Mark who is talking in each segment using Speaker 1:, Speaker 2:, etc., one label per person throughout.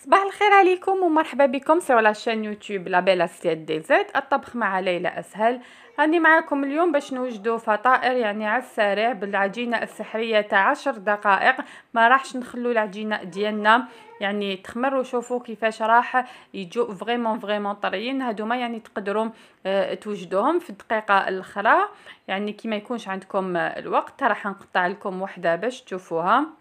Speaker 1: صباح الخير عليكم ومرحبا بكم سوا لاشين يوتيوب لابيل اسياد دي زيت الطبخ مع ليلى اسهل راني معاكم اليوم باش نوجدو فطائر يعني على السريع بالعجينه السحريه تاع 10 دقائق ما راحش نخلو العجينه ديالنا يعني تخمر وشوفوا كيفاش راح يجو فريمون فريمون طريين هادوما يعني تقدروا اه توجدوهم في الدقيقه الاخرى يعني كي ما يكونش عندكم الوقت راح نقطع لكم وحده باش تشوفوها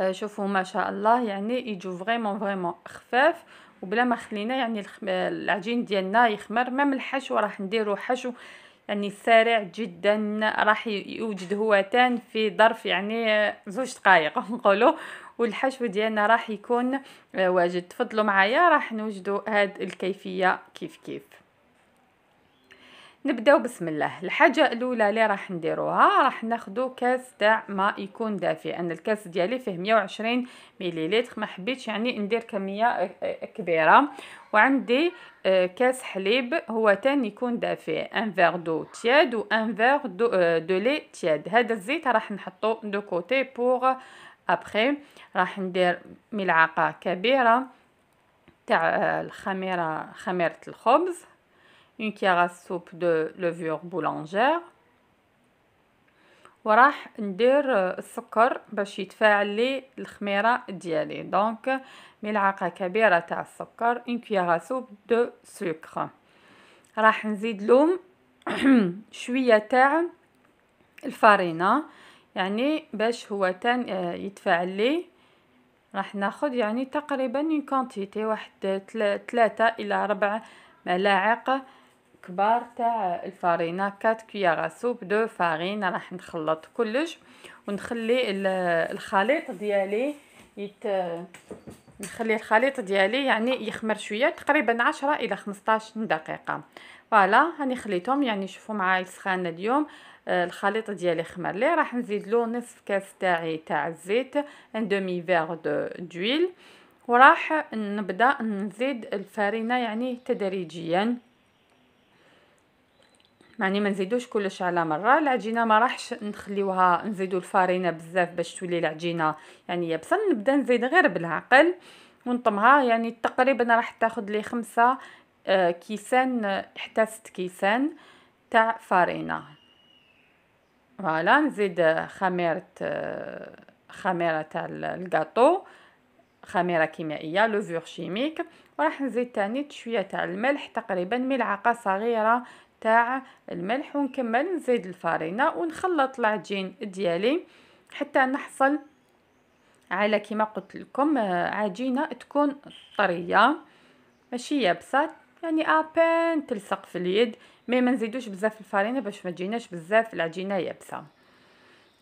Speaker 1: آه، شوفوا ما شاء الله يعني يجوا فريمون فريمون خفاف وبلا ما خلينا يعني العجين ديالنا يخمر مام الحشو راح نديرو حشو يعني سريع جدا راح يوجد هو تان في ظرف يعني آه، زوج دقائق نقولوا والحشو ديالنا راح يكون آه، واجد تفضلوا معايا راح نوجدوا هاد الكيفيه كيف كيف نبداو بسم الله الحاجه الاولى اللي راح نديروها راح ناخدو كاس تاع ماء يكون دافئ انا الكاس ديالي فيه 120 مليليتر ما حبيتش يعني ندير كميه كبيره وعندي آه، كاس حليب هو تاني يكون دافئ ان فيغ دو تياد و فيغ دو, آه، دو لي تياد هذا الزيت راح نحطو دو كوتي بوغ ابري راح ندير ملعقه كبيره تاع آه، الخميره خميره الخبز une cuillère à soupe de levure boulangère وراح ندير السكر باش يتفاعل لي الخميره ديالي دونك ملعقه كبيره تاع السكر ان كويغ سوب دو سكر راح نزيد لهم شويه تاع الفارينه يعني باش هو تان يتفاعل لي راح ناخذ يعني تقريبا ان كونتيتي واحد 3 الى ربع ملاعق كبار تاع الفارينة كات كويار سوب دو فارين راح نخلط كلش ونخلي الخليط ديالي يت نخلي الخليط ديالي يعني يخمر شويه تقريبا عشرة الى خمسطاش دقيقه فوالا هاني خليتهم يعني شوفوا معايا سخانة اليوم آه، الخليط ديالي خمر لي راح نزيد له نصف كاس تاعي تاع الزيت ان دومي فيغ دو دويل وراح نبدا نزيد الفارينه يعني تدريجيا يعني ما نزيدوش كلش على مره العجينه ما راحش نخليوها نزيدو الفارينه بزاف باش تولي العجينه يعني يابسه نبدا نزيد غير بالعقل ونطمها يعني تقريبا راح تاخذ لي خمسة آه، كيسان حتى ست كيسان تاع فارينه فوالا نزيد خميره آه، خميره تاع الكاطو خميره كيميائيه لوفور شيميك وراح نزيد تاني شويه تاع الملح تقريبا ملعقه صغيره تاع الملح ونكمل نزيد الفارينة ونخلط العجين ديالي حتى نحصل على كما قلت لكم آه، عجينة تكون طرية ماشي يابسة يعني ابان تلصق في اليد مي ما نزيدوش بزاف الفارينة باش ما تجيناش بزاف العجينة يابسة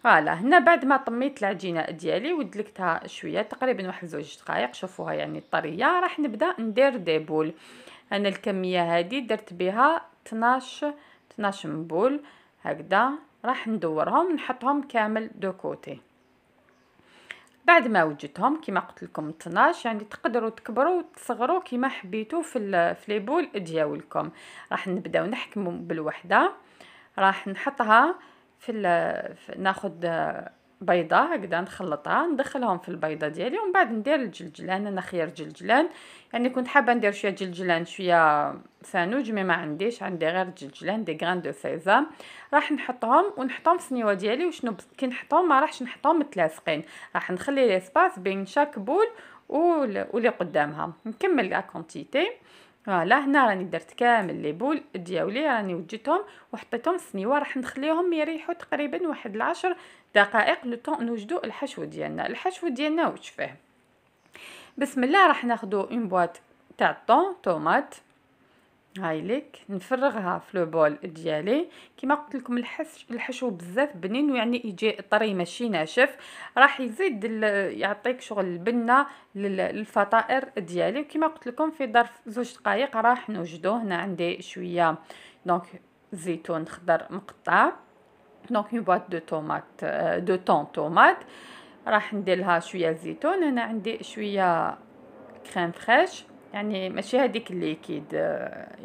Speaker 1: فوالا هنا بعد ما طميت العجينه ديالي ودلكتها شويه تقريبا واحد زوج دقائق شوفوها يعني طريه راح نبدا ندير دي بول انا الكميه هذه درت بها 12 12 مبول هكذا راح ندورهم نحطهم كامل دو كوتي بعد ما وجدتهم كما قلت لكم 12 يعني تقدروا تكبروا وتصغروا كما حبيتوا في في بول ديالكم راح نبداو نحكموا بالوحده راح نحطها في ناخذ بيضه هكذا نخلطها ندخلهم في البيضه ديالي ومن بعد ندير الجلجلان انا خيار جلجلان يعني كنت حابه ندير شويه جلجلان شويه سانوج مي ما عنديش عندي غير الجلجلان دي غران دو سيزام راح نحطهم ونحطهم في السنيوه ديالي وشنو كي نحطهم ما راحش نحطهم متلاصقين راح نخلي لي سباس بين شاك بول ولي قدامها نكمل لا كونتيتي فوالا هنا راني درت كامل لي بول دياولي راني وجدتهم وحطيتهم سنيوه راح نخليهم يريحوا تقريبا واحد العشر دقائق لو طون نوجدوا الحشو ديالنا الحشو ديالنا واش فيه بسم الله راح ناخذ اون بواط تاع الطون طوماط هايليك نفرغها في لو بول ديالي كما قلت لكم الحش الحشو بزاف بنين ويعني يجي طري ماشي ناشف راح يزيد يعطيك شغل البنه للفطائر ديالي وكما قلت لكم في ظرف زوج دقائق راح نوجدو هنا عندي شويه دونك زيتون خضر مقطع دونك اون بواط دو طوماط دو طون طوماط راح ندير لها شويه زيتون هنا عندي شويه كريم فريش يعني ماشي هذيك اللي اكيد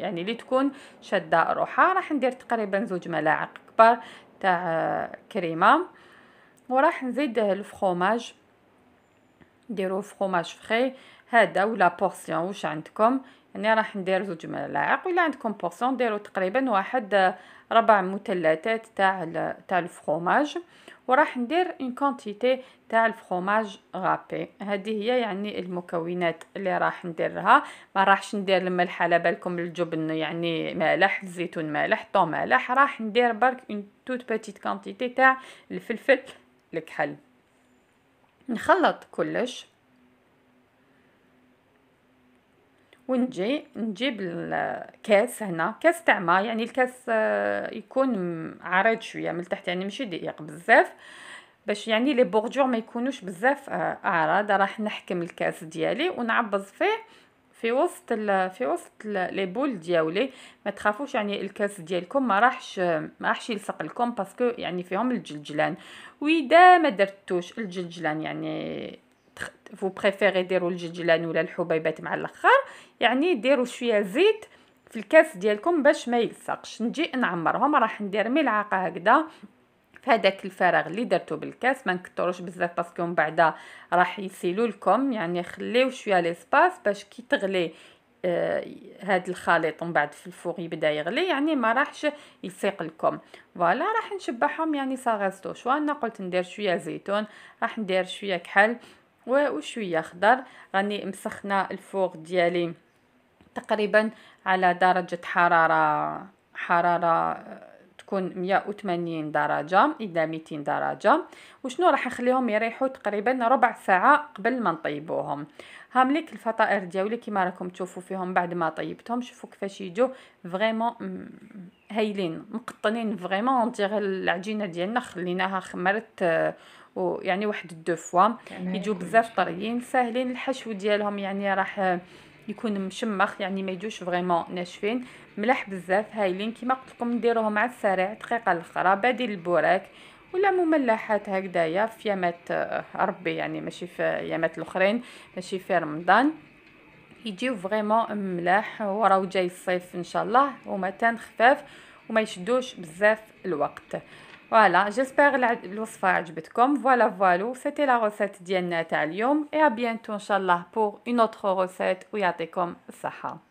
Speaker 1: يعني اللي تكون شاده روحها راح ندير تقريبا زوج ملاعق كبار تاع كريمه وراح نزيد الفخوماج نديرو فخوماج فخي هذا ولا بورسيون واش عندكم يعني راح ندير زوج ملاعق ولا عندكم بورسيون ديروا تقريبا واحد ربع مثلثات تاع تاع الفخوماج وراح ندير اون كونتيتي تاع الفخوماج غابي هذه هي يعني المكونات اللي راح نديرها ما راحش ندير الملح على بالكم الجبن يعني مالح الزيتون مالح طو مالح راح ندير برك اون توت بيتيت كونتيتي تاع الفلفل الكحل نخلط كلش ونجي نجيب الكاس هنا كاس تاع ماء يعني الكاس آه، يكون عريض شويه من تحت يعني ماشي ضيق بزاف باش يعني لي بوردور ما يكونوش بزاف اعراض آه، راح نحكم الكاس ديالي ونعبز فيه في وسط في وسط لي بول دياولي ما تخافوش يعني الكاس ديالكم ما راحش ما راحش يلصق لكم باسكو يعني فيهم الجلجلان واذا ما درتوش الجلجلان يعني فو بريفيري ديروا الججلان ولا الحبيبات مع الاخر يعني ديروا شويه زيت في الكاس ديالكم باش ما يلصقش نجي نعمرهم راح ندير ملعقه هكذا في هذاك الفراغ اللي درتو بالكاس ما نكثروش بزاف باسكو من بعد راح يسيلوا لكم يعني خليو شويه ليسباس باش كي تغلي آه، هاد آه الخليط من بعد في الفوق يبدا يغلي يعني ما راحش يسيق لكم فوالا راح نشبعهم يعني سا غاستو شو انا قلت ندير شويه زيتون راح ندير شويه كحل وشويه خضر راني مسخنه الفوق ديالي تقريبا على درجه حراره حراره تكون 180 درجة إلى 200 درجة وشنو راح نخليهم يريحوا تقريبا ربع ساعة قبل ما نطيبوهم هامليك الفطائر ديالي كما راكم تشوفوا فيهم بعد ما طيبتهم شوفوا كيفاش يجوا فريمون هايلين مقطنين فريمون انت غير العجينه ديالنا خليناها خمرت آه، ويعني واحد دو فوا يجوا بزاف طريين ساهلين الحشو ديالهم يعني راح آه، يكون مشمخ يعني ما يجوش فريمون ناشفين ملاح بزاف هايلين كيما قلت لكم نديروهم مع السريع دقيقه الاخرى بديل البوراك ولا مملحات هكذايا في يامات آه، ربي يعني ماشي في يامات الاخرين ماشي في رمضان يجيو فريمون ملاح وراو جاي الصيف ان شاء الله وما خفاف وما يشدوش بزاف الوقت Voilà, j'espère l'وصفة عجبتكم. Voilà, voilà, c'était la recette ديالنا تاع et à bientôt inshallah pour une autre recette comme saha.